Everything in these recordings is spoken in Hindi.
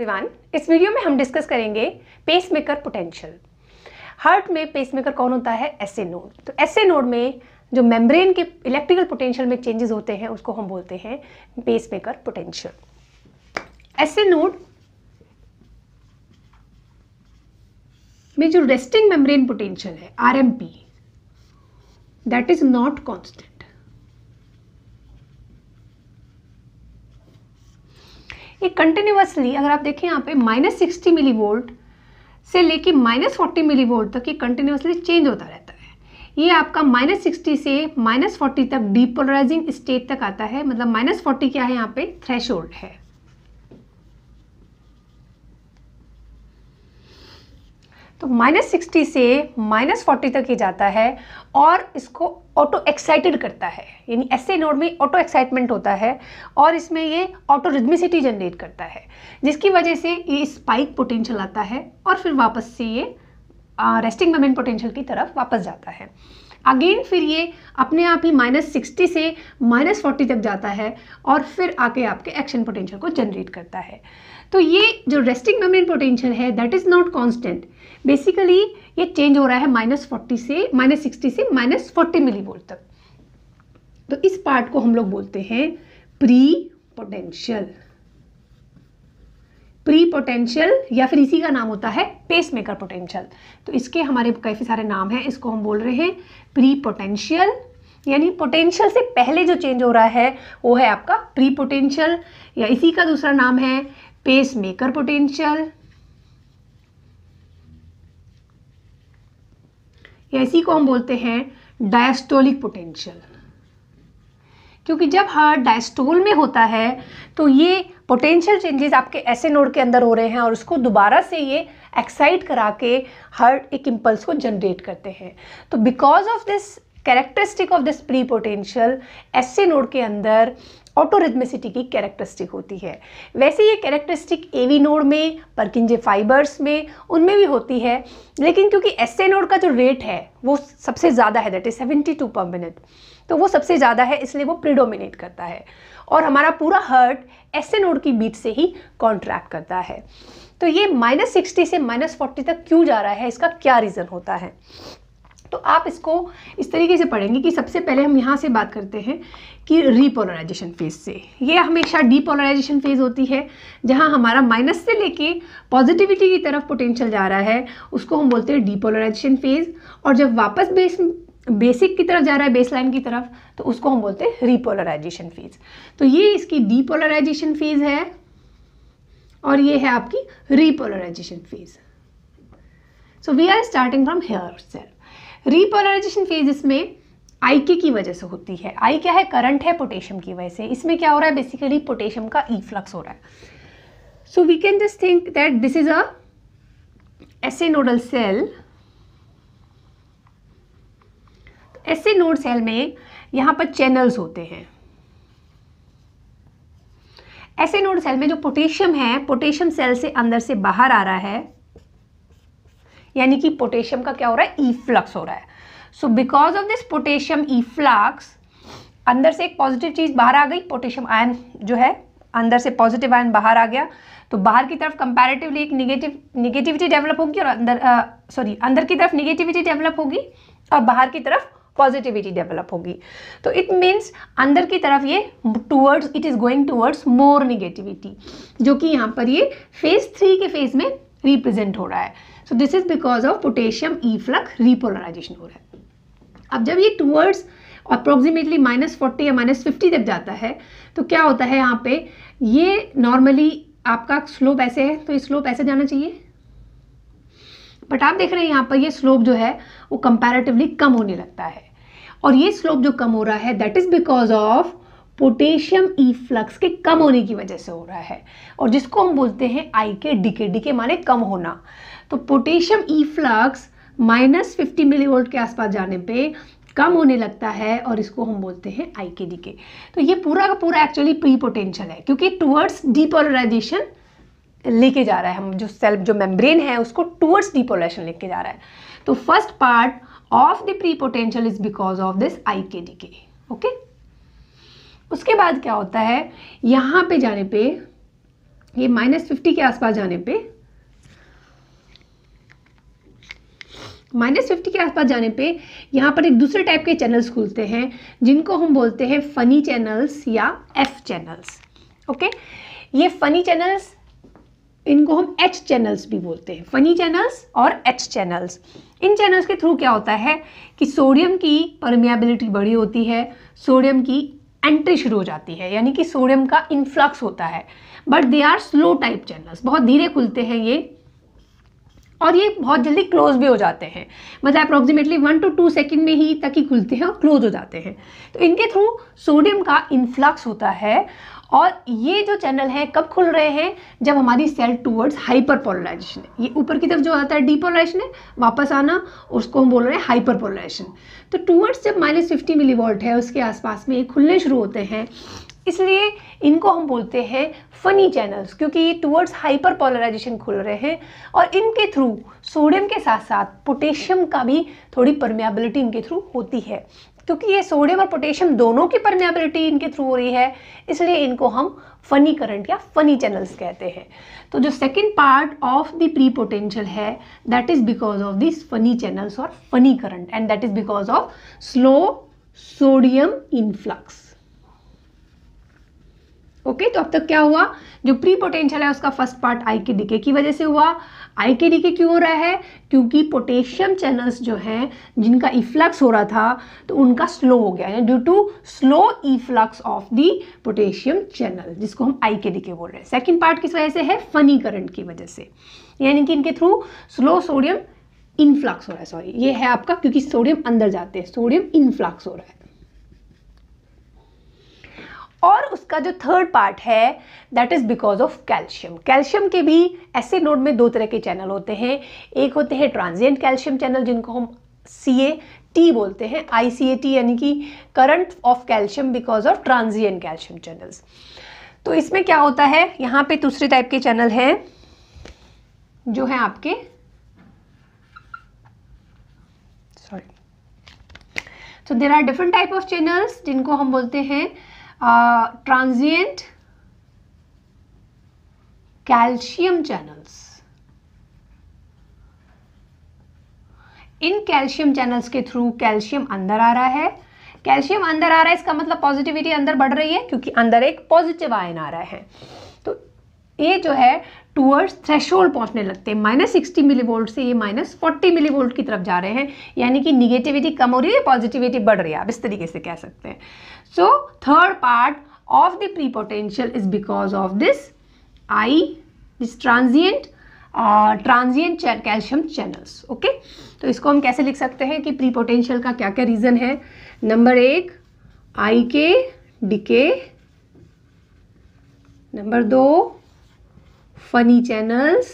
एवरीवन इस वीडियो में हम डिस्कस करेंगे पेसमेकर पोटेंशियल हार्ट में पेसमेकर कौन होता है एसए नोड तो एसए नोड में जो मेम्ब्रेन के इलेक्ट्रिकल पोटेंशियल में चेंजेस होते हैं उसको हम बोलते हैं पेसमेकर पोटेंशियल एसए नोड में जो रेस्टिंग मेम्ब्रेन पोटेंशियल है RMP that is not constant ये कंटिन्यूसली अगर आप देखें यहाँ पे माइनस सिक्सटी मिली वोल्ट से लेके माइनस फोर्टी मिली वोल्ट तक ये कंटिन्यूसली चेंज होता रहता है ये आपका माइनस सिक्सटी से माइनस फोर्टी तक डीपोलराइजिंग स्टेट तक आता है मतलब माइनस फोर्टी क्या है यहाँ पे थ्रेश है तो माइनस सिक्सटी से माइनस फोर्टी तक ही जाता है और इसको ऑटो एक्साइटेड करता है यानी एस नोड में ऑटो एक्साइटमेंट होता है और इसमें ये ऑटो रिदमिसिटी जनरेट करता है जिसकी वजह से ये स्पाइक पोटेंशियल आता है और फिर वापस से ये रेस्टिंग मोमेंट पोटेंशियल की तरफ वापस जाता है अगेन फिर ये अपने आप ही माइनस सिक्सटी से माइनस फोर्टी तक जाता है और फिर आके आपके एक्शन पोटेंशियल को जनरेट करता है तो ये जो रेस्टिंग मोमेंट पोटेंशियल है that is not constant basically ये चेंज हो रहा है माइनस फोर्टी से माइनस सिक्सटी से माइनस फोर्टी मिली वोल्ट तक तो इस पार्ट को हम लोग बोलते हैं प्री पोटेंशियल प्री पोटेंशियल या फिर इसी का नाम होता है पेस मेकर पोटेंशियल तो इसके हमारे काफ़ी सारे नाम हैं इसको हम बोल रहे हैं प्री पोटेंशियल यानी पोटेंशियल से पहले जो चेंज हो रहा है वो है आपका प्री पोटेंशियल या इसी का दूसरा नाम है पेस मेकर पोटेंशियल या इसी को हम बोलते हैं डायस्टोलिक पोटेंशियल क्योंकि जब हार्ट डायस्टोल में होता है तो ये पोटेंशियल चेंजेस आपके ऐसे नोड के अंदर हो रहे हैं और उसको दोबारा से ये एक्साइट करा के हार्ट एक इम्पल्स को जनरेट करते हैं तो because of this characteristic of this pre potential SA node के अंदर ऑटोरिथमिसिटी की कैरेक्टरिस्टिक होती है वैसे ये कैरेक्टरिस्टिक एवी नोड में परकिंजे फाइबर्स में उनमें भी होती है लेकिन क्योंकि एस नोड का जो रेट है वो सबसे ज़्यादा है that is seventy two per minute तो वो सबसे ज़्यादा है इसलिए वो प्रिडोमिनेट करता है और हमारा पूरा हर्ट एस नोड की बीट से ही कॉन्ट्रैक्ट करता है तो ये माइनस सिक्सटी से माइनस फोर्टी तक क्यों जा रहा है इसका क्या रीज़न होता है तो आप इसको इस तरीके से पढ़ेंगे कि सबसे पहले हम यहाँ से बात करते हैं कि रीपोलराइजेशन फेज़ से ये हमेशा डीपोलराइजेशन फेज़ होती है जहाँ हमारा माइनस से लेके पॉजिटिविटी की तरफ पोटेंशियल जा रहा है उसको हम बोलते हैं डीपोलराइजेशन फेज़ और जब वापस बेस बेसिक की तरफ जा रहा है बेसलाइन की तरफ तो उसको हम बोलते हैं रीपोलराइजेशन फेज़ तो ये इसकी डीपोलराइजेशन फेज़ है और ये है आपकी repolarisation phase so we are starting from here self repolarisation phase इसमें आई के की वजह से होती है आई क्या है करंट है पोटेशियम की वजह से इसमें क्या हो रहा है बेसिकली पोटेशियम का ई फ्लक्स हो रहा है so we can just think that this is a SA nodal cell SA node cell में यहां पर चैनल्स होते हैं ऐसे नोड सेल में जो पोटेशियम है पोटेशियम सेल से अंदर से बाहर आ रहा है यानी कि पोटेशियम का क्या हो रहा है ई फ्लक्स हो रहा है so because of this potassium efflux अंदर से एक पॉजिटिव चीज़ बाहर आ गई पोटेशियम आयन जो है अंदर से पॉजिटिव आयन बाहर आ गया तो बाहर की तरफ कंपैरेटिवली एक निगेटिव निगेटिविटी डेवलप होगी और अंदर सॉरी uh, अंदर की तरफ निगेटिविटी डेवलप होगी और बाहर की तरफ पॉजिटिविटी डेवलप होगी तो इट मीन्स अंदर की तरफ ये towards it is going towards more negativity जो कि यहाँ पर ये फेज़ थ्री के फेज़ में रिप्रेजेंट हो रहा है so this is because of potassium flux repolarisation हो रहा है अब जब ये टूवर्ड्स अप्रोक्सीमेटली माइनस फोर्टी या माइनस फिफ्टी तक जाता है तो क्या होता है यहाँ पे ये नॉर्मली आपका स्लोप ऐसे है तो ये स्लोप ऐसे जाना चाहिए बट आप देख रहे हैं यहाँ पर ये स्लोप जो है वो कंपैरेटिवली कम होने लगता है और ये स्लोप जो कम हो रहा है that is because of potassium efflux के कम होने की वजह से हो रहा है और जिसको हम बोलते हैं आई के डिके डिके माने कम होना तो potassium efflux minus fifty millivolt के आसपास जाने पे कम होने लगता है और इसको हम बोलते हैं आई के डी के तो ये पूरा का पूरा एक्चुअली प्री पोटेंशियल है क्योंकि टुवर्ड्स डीपोलराइजेशन लेके जा रहा है हम जो सेल्फ जो मेम्ब्रेन है उसको टुवर्ड्स डीपोलराइजेशन लेके जा रहा है तो first part of the pre potential is because of this I K D के ओके उसके बाद क्या होता है यहाँ पे जाने पे ये माइनस फिफ्टी के आसपास जाने पे माइनस फिफ्टी के आसपास जाने पे यहाँ पर एक दूसरे टाइप के चैनल्स खुलते हैं जिनको हम बोलते हैं funny channels or F channels okay ये फ़नी चैनल्स इनको हम एच चैनल्स भी बोलते हैं फ़नी चैनल्स और एच चैनल्स इन चैनल्स के थ्रू क्या होता है कि सोडियम की परमियाबिलिटी बड़ी होती है सोडियम की एंट्री शुरू हो जाती है यानी कि सोडियम का इन्फ्लक्स होता है but they are slow type channels बहुत धीरे खुलते हैं ये और ये बहुत जल्दी क्लोज भी हो जाते हैं मतलब approximately one to two second में ही तक ही खुलते हैं और क्लोज हो जाते हैं तो इनके थ्रू सोडियम का इन्फ्लक्स होता है और ये जो चैनल है कब खुल रहे हैं जब हमारी सेल टूवर्ड्स हाइपर पोलराइजेशन है ये ऊपर की तरफ जो आता है डीपोलराइजेशन है वापस आना उसको हम बोल रहे हैं हाइपर पोलराइजेशन तो टूवर्ड्स जब माइनस फिफ्टी मिलीवोल्ट है उसके आसपास में ये खुलने शुरू होते हैं इसलिए इनको हम बोलते हैं फ़नी चैनल्स क्योंकि ये टूवर्ड्स हाइपर पोलराइजेशन खुल रहे हैं और इनके थ्रू सोडियम के साथ साथ पोटेशियम का भी थोड़ी परमेबिलिटी इनके थ्रू होती है क्योंकि ये सोडियम और पोटेशियम दोनों की परमेबिलिटी इनके थ्रू हो रही है इसलिए इनको हम फनी करंट या फनी चैनल्स कहते हैं तो जो second part of the pre potential है that is because of this funny channels और funny current and that is because of slow sodium influx okay तो अब तक क्या हुआ जो प्री पोटेंशियल है उसका फर्स्ट पार्ट आई के डीके की वजह से हुआ आई के डीके क्यों हो रहा है क्योंकि पोटेशियम चैनल्स जो हैं जिनका इफ्लक्स हो रहा था तो उनका स्लो हो गया due to slow efflux of the potassium channel जिसको हम आई के डीके बोल रहे हैं सेकेंड पार्ट किस वजह से है फनी करंट की वजह से यानी कि इनके थ्रू स्लो सोडियम इनफ्लक्स हो रहा है सॉरी ये है आपका क्योंकि सोडियम अंदर जाते हैं सोडियम इनफ्लक्स हो रहा है और उसका जो थर्ड पार्ट है that is because of calcium calcium के भी ऐसे नोड में दो तरह के चैनल होते हैं एक होते हैं ट्रांजिएंट कैल्शियम चैनल जिनको हम सी ए टी बोलते हैं आई सी ए टी यानी कि current of calcium because of transient calcium channels तो इसमें क्या होता है यहाँ पे दूसरे टाइप के चैनल हैं जो हैं आपके sorry so there are different type of channels जिनको हम बोलते हैं ट्रांजिएंट कैल्शियम चैनल्स इन कैल्शियम चैनल्स के थ्रू कैल्शियम अंदर आ रहा है कैल्शियम अंदर आ रहा है इसका मतलब पॉजिटिविटी अंदर बढ़ रही है क्योंकि अंदर एक पॉजिटिव आयन आ रहा है ये जो है टूअर्ड्स थ्रेशोल्ड पहुंचने लगते हैं माइनस सिक्सटी मिली वोल्ट से ये माइनस फोर्टी मिली वोल्ट की तरफ जा रहे हैं यानी कि निगेटिविटी कम हो रही है पॉजिटिविटी बढ़ रही है आप इस तरीके से कह सकते हैं so third part of the pre potential is because of this I this transient transient calcium channels okay तो इसको हम कैसे लिख सकते हैं कि प्री पोटेंशियल का क्या क्या रीज़न है नंबर एक आई के डिके नंबर दो फनी चैनल्स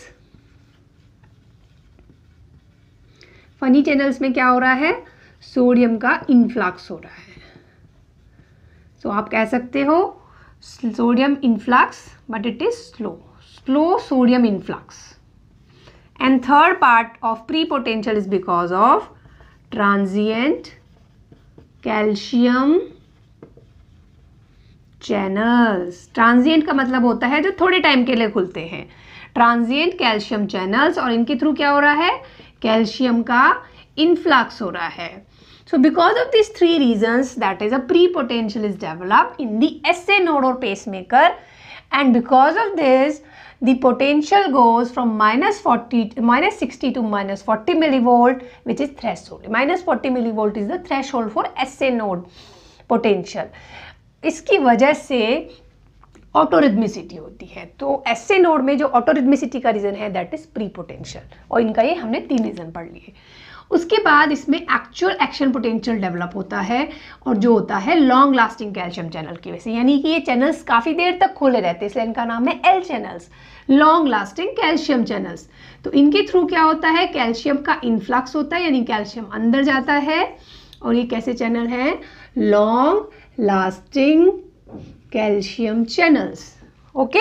फनी चैनल्स में क्या हो रहा है सोडियम का इनफ्लाक्स हो रहा है सो so, आप कह सकते हो sodium influx but it is slow slow sodium influx third part of pre potential is because of transient calcium channels transient का मतलब होता है जो थोड़े टाइम के लिए खुलते हैं ट्रांजिएंट कैल्शियम चैनल्स और इनके थ्रू क्या हो रहा है कैल्शियम का इनफ्लक्स हो रहा है so because of this three reasons that is a pre potential is develop in the S A node और pacemaker and because of this the potential goes from minus forty minus sixty to minus forty millivolt which is threshold minus forty millivolt is the threshold for S A node potential इसकी वजह से ऑटोरिदमिसिटी होती है तो ऐसे नोड में जो ऑटोरिदमिसिटी का रीज़न है दैट इज़ प्री पोटेंशियल और इनका ये हमने तीन रीज़न पढ़ लिए उसके बाद इसमें एक्चुअल एक्शन पोटेंशियल डेवलप होता है और जो होता है लॉन्ग लास्टिंग कैल्शियम चैनल की वजह से यानी कि ये चैनल्स काफ़ी देर तक खोले रहते हैं इसलिए इनका नाम है L channels long lasting calcium channels तो इनके थ्रू क्या होता है कैल्शियम का इन्फ्लक्स होता है यानी कैल्शियम अंदर जाता है और ये कैसे चैनल हैं long lasting calcium channels okay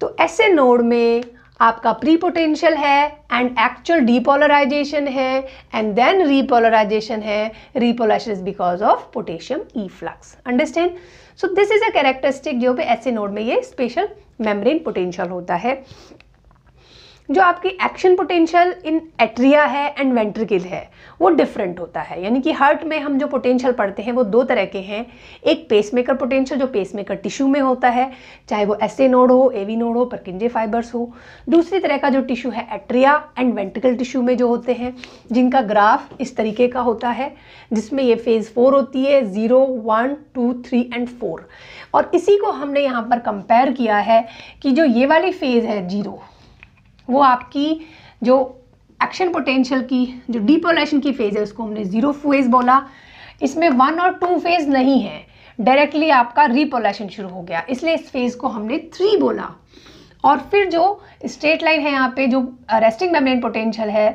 तो ऐसे नोड में आपका प्री पोटेंशियल है एंड एक्चुअल डीपोलराइजेशन है एंड देन रीपोलराइजेशन है repolarization is because of potassium efflux understand so this is a characteristic जो पे ऐसे नोड में ये स्पेशल मेम्ब्रेन पोटेंशियल होता है जो आपकी एक्शन पोटेंशियल इन एट्रिया है एंड वेंट्रिकल है वो डिफरेंट होता है यानी कि हार्ट में हम जो पोटेंशियल पढ़ते हैं वो दो तरह के हैं एक पेसमेकर पोटेंशियल जो पेसमेकर टिश्यू में होता है चाहे वो एस ए नोड हो एवी नोड हो परकिंजे फाइबर्स हो दूसरी तरह का जो टिश्यू है एट्रिया एंड वेंट्रिकल टिश्यू में जो होते हैं जिनका ग्राफ इस तरीके का होता है जिसमें ये फेज़ फोर होती है zero one two three and four और इसी को हमने यहाँ पर कंपेयर किया है कि जो ये वाली फेज़ है जीरो वो आपकी जो एक्शन पोटेंशियल की जो डिपोलेशन की फेज़ है उसको हमने ज़ीरो फेज़ बोला इसमें वन और टू फेज़ नहीं है डायरेक्टली आपका रिपोलेशन शुरू हो गया इसलिए इस फेज़ को हमने थ्री बोला और फिर जो स्ट्रेट लाइन है यहाँ पे जो रेस्टिंग मेम्ब्रेन पोटेंशियल है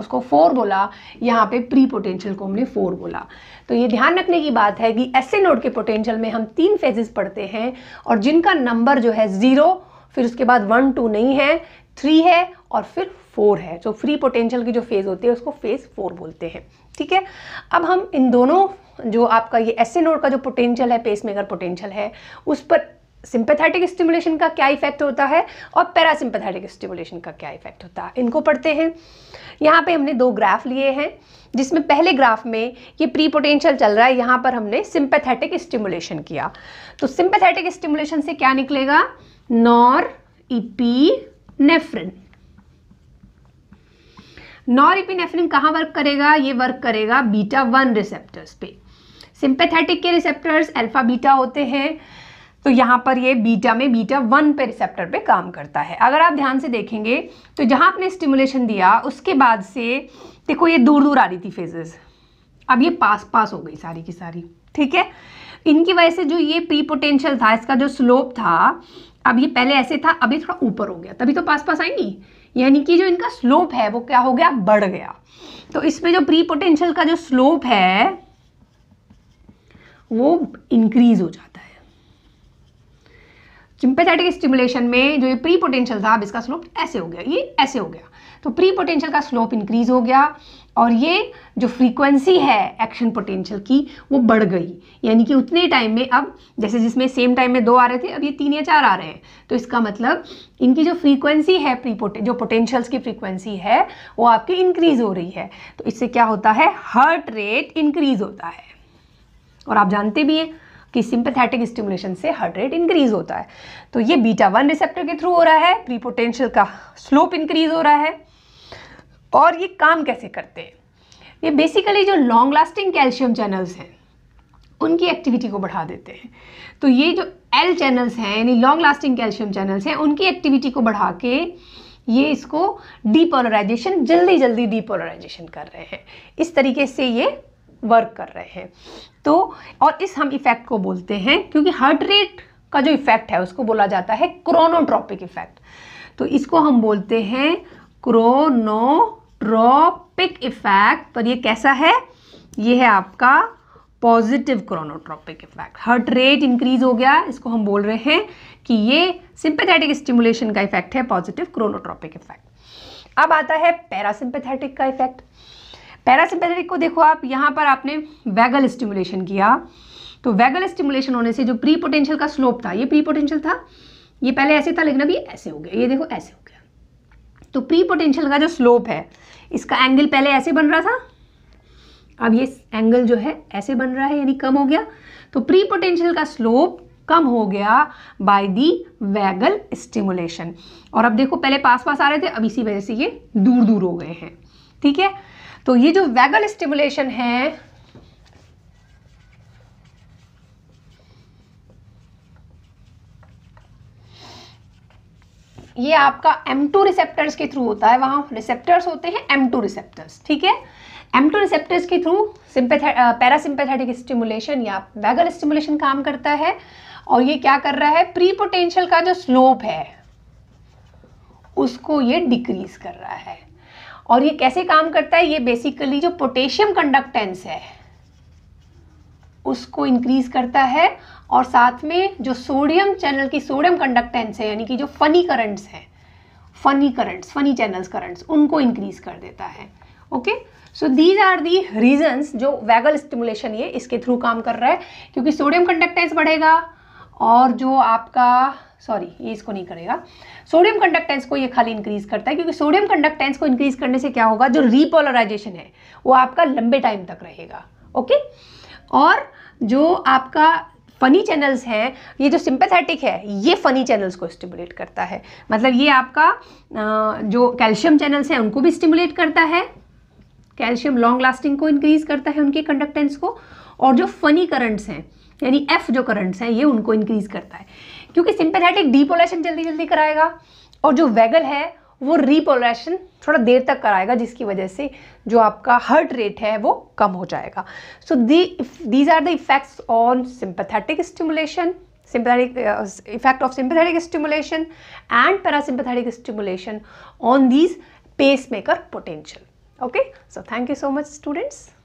उसको फोर बोला यहाँ पे प्री पोटेंशियल को हमने फोर बोला तो ये ध्यान रखने की बात है कि ऐसे नोड के पोटेंशियल में हम तीन फेजेस पढ़ते हैं और जिनका नंबर जो है ज़ीरो फिर उसके बाद वन टू नहीं है थ्री है और फिर फोर है जो फ्री पोटेंशियल की जो फेज़ होती है उसको फेज़ फोर बोलते हैं ठीक है अब हम इन दोनों जो आपका ये एस नोड का जो पोटेंशियल है पेसमेकर पोटेंशियल है उस पर सिंपैथेटिक स्टिमुलेशन का क्या इफेक्ट होता है और पैरासिम्पैथेटिक स्टिमुलेशन का क्या इफेक्ट होता है इनको पढ़ते हैं यहाँ पे हमने दो ग्राफ लिए हैं जिसमें पहले ग्राफ में ये प्री पोटेंशियल चल रहा है यहाँ पर हमने सिंपैथेटिक स्टिमुलेशन किया तो सिंपैथेटिक स्टिमुलेशन से क्या निकलेगा नॉर ई पी नेफ्रिन नॉरिपिनेफ्रिन कहां वर्क करेगा ये वर्क करेगा बीटा वन रिसेप्टर्स पे सिंपेथेटिक के रिसेप्टर्स अल्फा बीटा होते हैं तो यहाँ पर ये बीटा में बीटा वन पे रिसेप्टर पे काम करता है अगर आप ध्यान से देखेंगे तो जहाँ आपने स्टिमुलेशन दिया उसके बाद से देखो ये दूर दूर आ रही थी फेजेस अब ये पास पास हो गई सारी की सारी ठीक है इनकी वजह से जो ये प्री पोटेंशियल था इसका जो स्लोप था अब ये पहले ऐसे था अभी थोड़ा ऊपर हो गया तभी तो पास पास आएंगी यानी कि जो इनका स्लोप है वो क्या हो गया बढ़ गया तो इसमें जो प्री पोटेंशियल का जो स्लोप है वो इंक्रीज हो जाता है सिंपेथेटिक स्टिमुलेशन में जो ये प्री पोटेंशियल था अब इसका स्लोप ऐसे हो गया ये ऐसे हो गया तो प्री पोटेंशियल का स्लोप इंक्रीज हो गया और ये जो फ्रीक्वेंसी है एक्शन पोटेंशियल की वो बढ़ गई यानी कि उतने टाइम में अब जैसे जिसमें सेम टाइम में दो आ रहे थे अब ये तीन या चार आ रहे हैं तो इसका मतलब इनकी जो फ्रीक्वेंसी है प्री पोटे जो पोटेंशियल्स की फ्रीक्वेंसी है वो आपकी इंक्रीज हो रही है तो इससे क्या होता है हर्ट रेट इंक्रीज होता है और आप जानते भी हैं कि सिंपथेटिक स्टिमुलेशन से हर्ट रेट इंक्रीज होता है तो ये बीटा वन रिसेप्टर के थ्रू हो रहा है प्री पोटेंशियल का स्लोप इंक्रीज हो रहा है और ये काम कैसे करते हैं ये बेसिकली जो लॉन्ग लास्टिंग कैल्शियम चैनल्स हैं उनकी एक्टिविटी को बढ़ा देते हैं तो ये जो एल चैनल्स हैं यानी लॉन्ग लास्टिंग कैल्शियम चैनल्स हैं उनकी एक्टिविटी को बढ़ा के ये इसको डीपोलराइजेशन जल्दी जल्दी डीपोलराइजेशन कर रहे हैं इस तरीके से ये वर्क कर रहे हैं तो और इस हम इफ़ेक्ट को बोलते हैं क्योंकि हार्ट रेट का जो इफ़ेक्ट है उसको बोला जाता है क्रोनोट्रॉपिक इफ़ेक्ट तो इसको हम बोलते हैं क्रोनोट्रोपिक इफेक्ट पर ये कैसा है ये है आपका positive chronotropic effect heart rate increase हो गया इसको हम बोल रहे हैं कि ये सिंपथेटिक स्टिमुलेशन का इफेक्ट है पॉजिटिव क्रोनोट्रोपिक इफेक्ट अब आता है पैरासिम्पथेटिक का इफेक्ट पैरासिम्पथेटिक को देखो आप यहाँ पर आपने वैगल स्टिमुलेशन किया तो वैगल स्टिमुलेशन होने से जो प्री पोटेंशियल का स्लोप था ये प्री पोटेंशियल था ये पहले ऐसे था लेकिन अभी ऐसे हो गया ये देखो ऐसे हो गया तो प्री पोटेंशियल का जो स्लोप है इसका एंगल पहले ऐसे बन रहा था अब ये एंगल जो है ऐसे बन रहा है यानी कम हो गया तो प्री पोटेंशियल का स्लोप कम हो गया बाय दी वैगल स्टिमुलेशन और अब देखो पहले पास पास आ रहे थे अब इसी वजह से ये दूर दूर हो गए हैं ठीक है तो ये जो वैगल स्टिमुलेशन है ये आपका एम टू रिसेप्टर्स के थ्रू होता है वहाँ रिसेप्टर्स होते हैं एम टू रिसेप्टर्स ठीक है एम टू रिसेप्टर्स के थ्रू पैरासिम्पेथेटिक स्टिमुलेशन या वैगल स्टिमुलेशन काम करता है और ये क्या कर रहा है प्री पोटेंशियल का जो स्लोप है उसको ये डिक्रीज कर रहा है और ये कैसे काम करता है ये बेसिकली जो पोटेशियम कंडक्टेंस है उसको इंक्रीज़ करता है और साथ में जो सोडियम चैनल की सोडियम कंडक्टेंस है यानी कि जो फ़नी करंट्स हैं funny currents funny channels currents उनको इंक्रीज़ कर देता है okay so these are the reasons जो वैगल स्टिमुलेशन ये इसके थ्रू काम कर रहा है क्योंकि सोडियम कंडक्टेंस बढ़ेगा और जो आपका सॉरी ये इसको नहीं करेगा सोडियम कंडक्टेंस को ये खाली इंक्रीज करता है क्योंकि सोडियम कंडक्टेंस को इंक्रीज करने से क्या होगा जो रीपोलराइजेशन है वो आपका लंबे टाइम तक रहेगा ओके okay? और जो आपका फ़नी चैनल्स हैं ये जो सिंपैथेटिक है ये फ़नी चैनल्स को स्टिमुलेट करता है मतलब ये आपका जो कैल्शियम चैनल्स हैं उनको भी स्टिमुलेट करता है कैल्शियम लॉन्ग लास्टिंग को इंक्रीज करता है उनके कंडक्टेंस को और जो फ़नी करंट्स हैं यानी एफ जो करंट्स हैं ये उनको इंक्रीज करता है क्योंकि सिंपेथेटिक डीपोलेशन जल्दी जल्दी कराएगा और जो वैगल है वो रिपोलेशन थोड़ा देर तक कराएगा जिसकी वजह से जो आपका हर्ट रेट है वो कम हो जाएगा so the these are the effects on sympathetic stimulation sympathetic effect of sympathetic stimulation and parasympathetic stimulation on these pacemaker potential okay so thank you so much students